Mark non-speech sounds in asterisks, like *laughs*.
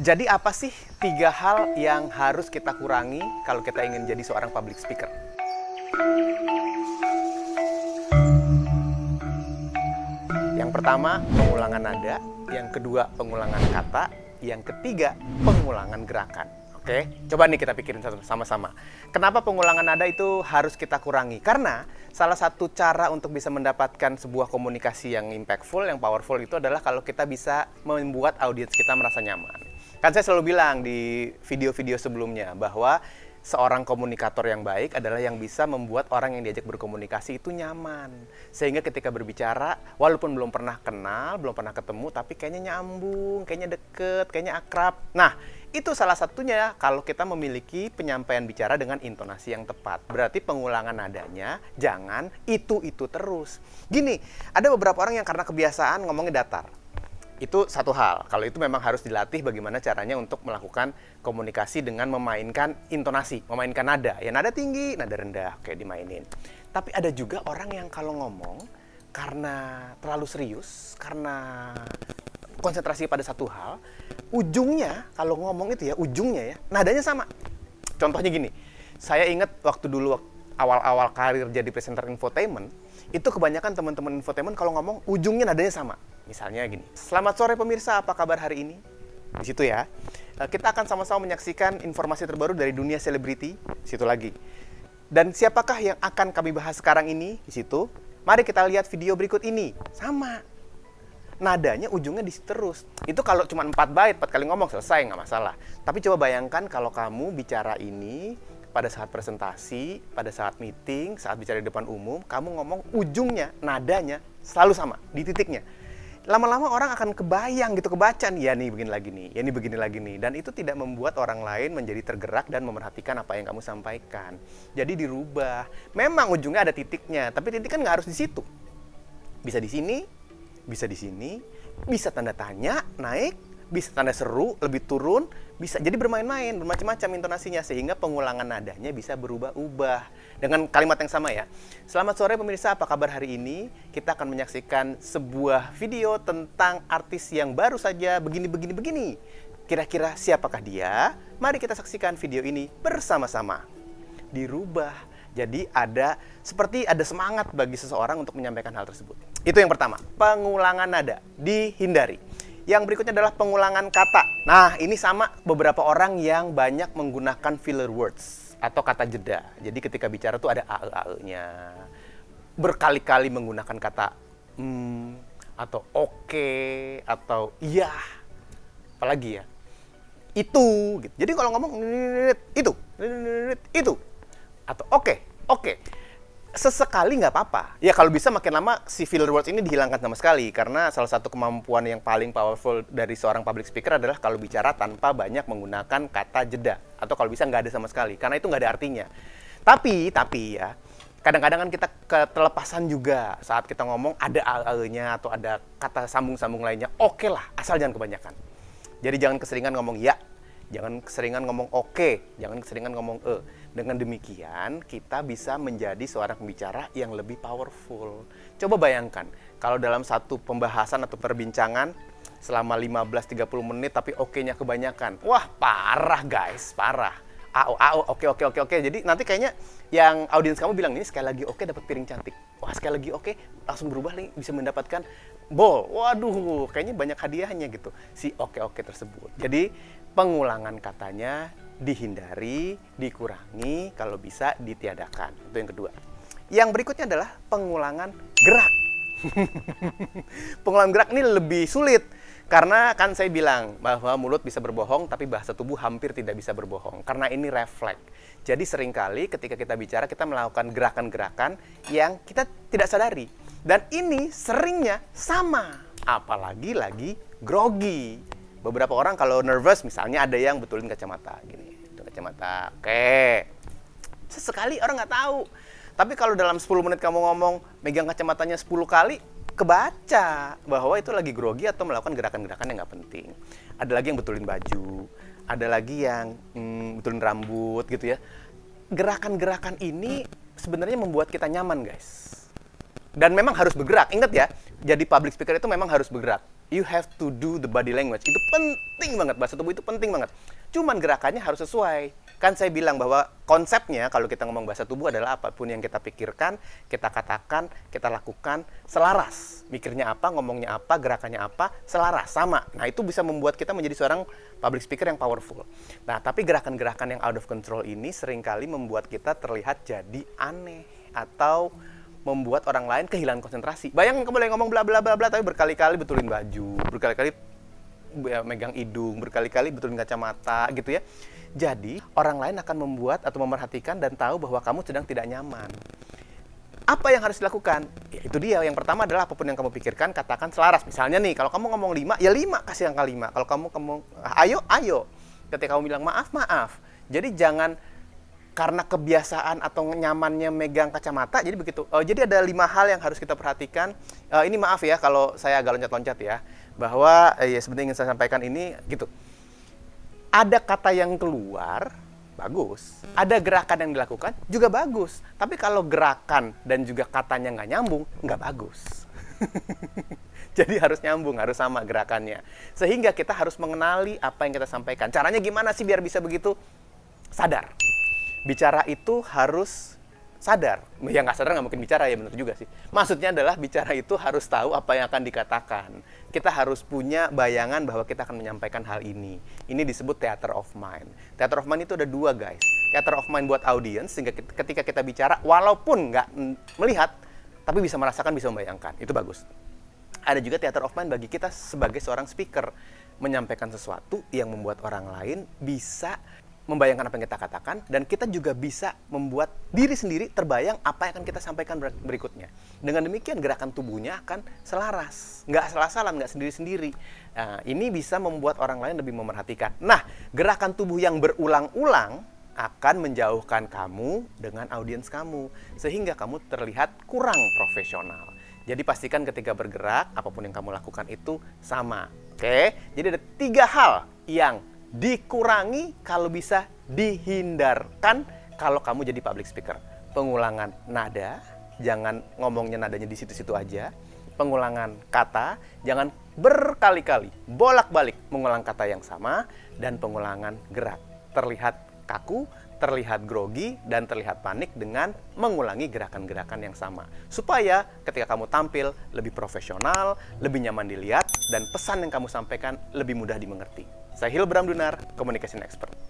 Jadi apa sih tiga hal yang harus kita kurangi kalau kita ingin jadi seorang public speaker? Yang pertama, pengulangan nada. Yang kedua, pengulangan kata. Yang ketiga, pengulangan gerakan. Oke, coba nih kita pikirin sama-sama. Kenapa pengulangan nada itu harus kita kurangi? Karena salah satu cara untuk bisa mendapatkan sebuah komunikasi yang impactful, yang powerful itu adalah kalau kita bisa membuat audiens kita merasa nyaman. Kan saya selalu bilang di video-video sebelumnya bahwa seorang komunikator yang baik adalah yang bisa membuat orang yang diajak berkomunikasi itu nyaman. Sehingga ketika berbicara, walaupun belum pernah kenal, belum pernah ketemu, tapi kayaknya nyambung, kayaknya deket, kayaknya akrab. Nah, itu salah satunya kalau kita memiliki penyampaian bicara dengan intonasi yang tepat. Berarti pengulangan nadanya jangan itu-itu terus. Gini, ada beberapa orang yang karena kebiasaan ngomongnya datar itu satu hal. Kalau itu memang harus dilatih bagaimana caranya untuk melakukan komunikasi dengan memainkan intonasi, memainkan nada. Ya nada tinggi, nada rendah, kayak dimainin. Tapi ada juga orang yang kalau ngomong karena terlalu serius, karena konsentrasi pada satu hal, ujungnya kalau ngomong itu ya ujungnya ya nadanya sama. Contohnya gini, saya ingat waktu dulu awal-awal karir jadi presenter infotainment, itu kebanyakan teman-teman infotainment kalau ngomong ujungnya nadanya sama Misalnya gini, selamat sore pemirsa, apa kabar hari ini? Di situ ya. Eh, kita akan sama-sama menyaksikan informasi terbaru dari dunia selebriti, Di situ lagi. Dan siapakah yang akan kami bahas sekarang ini? Di situ. Mari kita lihat video berikut ini. Sama. Nadanya ujungnya di terus. Itu kalau cuma 4 bait, 4 kali ngomong selesai nggak masalah. Tapi coba bayangkan kalau kamu bicara ini pada saat presentasi, pada saat meeting, saat bicara di depan umum, kamu ngomong ujungnya, nadanya selalu sama di titiknya lama-lama orang akan kebayang gitu kebaca nih ya nih begini lagi nih ya nih begini lagi nih dan itu tidak membuat orang lain menjadi tergerak dan memerhatikan apa yang kamu sampaikan jadi dirubah memang ujungnya ada titiknya tapi titik kan nggak harus di situ bisa di sini bisa di sini bisa tanda tanya naik bisa tanda seru lebih turun bisa jadi bermain-main bermacam-macam intonasinya sehingga pengulangan nadanya bisa berubah-ubah dengan kalimat yang sama ya selamat sore pemirsa apa kabar hari ini kita akan menyaksikan sebuah video tentang artis yang baru saja begini begini begini kira-kira siapakah dia mari kita saksikan video ini bersama-sama dirubah jadi ada seperti ada semangat bagi seseorang untuk menyampaikan hal tersebut itu yang pertama pengulangan nada dihindari yang berikutnya adalah pengulangan kata. Nah, ini sama beberapa orang yang banyak menggunakan filler words atau kata jeda. Jadi ketika bicara tuh ada ae ae-nya. Berkali-kali menggunakan kata hmm, atau oke okay, atau iya. Apalagi ya? Itu gitu. Jadi kalau ngomong itu, itu atau oke, okay, oke. Okay sesekali nggak apa-apa. Ya kalau bisa makin lama si filler words ini dihilangkan sama sekali karena salah satu kemampuan yang paling powerful dari seorang public speaker adalah kalau bicara tanpa banyak menggunakan kata jeda atau kalau bisa nggak ada sama sekali karena itu nggak ada artinya. Tapi tapi ya kadang-kadang kan kita ketelepasan juga saat kita ngomong ada al-nya atau ada kata sambung-sambung lainnya. Oke okay lah, asal jangan kebanyakan. Jadi jangan keseringan ngomong ya, jangan keseringan ngomong oke, okay, jangan keseringan ngomong e. Dengan demikian, kita bisa menjadi seorang pembicara yang lebih powerful. Coba bayangkan, kalau dalam satu pembahasan atau perbincangan selama 15-30 menit tapi oke-nya kebanyakan. Wah, parah guys, parah. AO AO oke okay, oke okay, oke oke. Jadi nanti kayaknya yang audiens kamu bilang ini sekali lagi oke dapat piring cantik. Wah, sekali lagi oke langsung berubah nih bisa mendapatkan bol Waduh, kayaknya banyak hadiahnya gitu. Si oke oke tersebut. Jadi pengulangan katanya dihindari, dikurangi, kalau bisa ditiadakan. Itu yang kedua. Yang berikutnya adalah pengulangan gerak. *laughs* Pengolahan gerak ini lebih sulit karena kan saya bilang bahwa mulut bisa berbohong tapi bahasa tubuh hampir tidak bisa berbohong karena ini refleks. Jadi seringkali ketika kita bicara kita melakukan gerakan-gerakan yang kita tidak sadari dan ini seringnya sama apalagi lagi grogi. Beberapa orang kalau nervous misalnya ada yang betulin kacamata gini, kacamata. Oke. Sesekali orang nggak tahu. Tapi kalau dalam 10 menit kamu ngomong megang kacamatanya 10 kali kebaca bahwa itu lagi grogi atau melakukan gerakan-gerakan yang nggak penting. Ada lagi yang betulin baju, ada lagi yang hmm, betulin rambut gitu ya. Gerakan-gerakan ini sebenarnya membuat kita nyaman, guys. Dan memang harus bergerak. Ingat ya, jadi public speaker itu memang harus bergerak. You have to do the body language. Itu penting banget bahasa tubuh itu penting banget. Cuman gerakannya harus sesuai Kan saya bilang bahwa konsepnya kalau kita ngomong bahasa tubuh adalah apapun yang kita pikirkan, kita katakan, kita lakukan selaras. Mikirnya apa, ngomongnya apa, gerakannya apa, selaras, sama. Nah, itu bisa membuat kita menjadi seorang public speaker yang powerful. Nah, tapi gerakan-gerakan yang out of control ini seringkali membuat kita terlihat jadi aneh atau membuat orang lain kehilangan konsentrasi. Bayangin kamu lagi ngomong bla bla bla bla tapi berkali-kali betulin baju, berkali-kali ya, megang hidung berkali-kali betul kacamata gitu ya. Jadi orang lain akan membuat atau memerhatikan dan tahu bahwa kamu sedang tidak nyaman. Apa yang harus dilakukan? Ya, itu dia. Yang pertama adalah apapun yang kamu pikirkan katakan selaras. Misalnya nih, kalau kamu ngomong lima, ya lima kasih angka lima. Kalau kamu kamu ayo ayo. Ketika kamu bilang maaf maaf. Jadi jangan karena kebiasaan atau nyamannya megang kacamata jadi begitu uh, jadi ada lima hal yang harus kita perhatikan uh, ini maaf ya kalau saya agak loncat-loncat ya bahwa uh, eh, ya sebenarnya ingin saya sampaikan ini gitu ada kata yang keluar bagus ada gerakan yang dilakukan juga bagus tapi kalau gerakan dan juga katanya nggak nyambung nggak bagus *laughs* jadi harus nyambung harus sama gerakannya sehingga kita harus mengenali apa yang kita sampaikan caranya gimana sih biar bisa begitu sadar bicara itu harus sadar. Ya nggak sadar nggak mungkin bicara ya benar juga sih. Maksudnya adalah bicara itu harus tahu apa yang akan dikatakan. Kita harus punya bayangan bahwa kita akan menyampaikan hal ini. Ini disebut theater of mind. Theater of mind itu ada dua guys. Theater of mind buat audience sehingga ketika kita bicara walaupun nggak melihat tapi bisa merasakan, bisa membayangkan. Itu bagus. Ada juga theater of mind bagi kita sebagai seorang speaker menyampaikan sesuatu yang membuat orang lain bisa membayangkan apa yang kita katakan dan kita juga bisa membuat diri sendiri terbayang apa yang akan kita sampaikan berikutnya. Dengan demikian gerakan tubuhnya akan selaras, nggak salah-salah, nggak sendiri-sendiri. Nah, ini bisa membuat orang lain lebih memerhatikan. Nah, gerakan tubuh yang berulang-ulang akan menjauhkan kamu dengan audiens kamu sehingga kamu terlihat kurang profesional. Jadi pastikan ketika bergerak apapun yang kamu lakukan itu sama. Oke, jadi ada tiga hal yang dikurangi kalau bisa dihindarkan kalau kamu jadi public speaker. Pengulangan nada, jangan ngomongnya nadanya di situ-situ aja. Pengulangan kata, jangan berkali-kali, bolak-balik mengulang kata yang sama dan pengulangan gerak. Terlihat kaku, terlihat grogi dan terlihat panik dengan mengulangi gerakan-gerakan yang sama. Supaya ketika kamu tampil lebih profesional, lebih nyaman dilihat dan pesan yang kamu sampaikan lebih mudah dimengerti. Saya Hilbram Dunar, Communication Expert.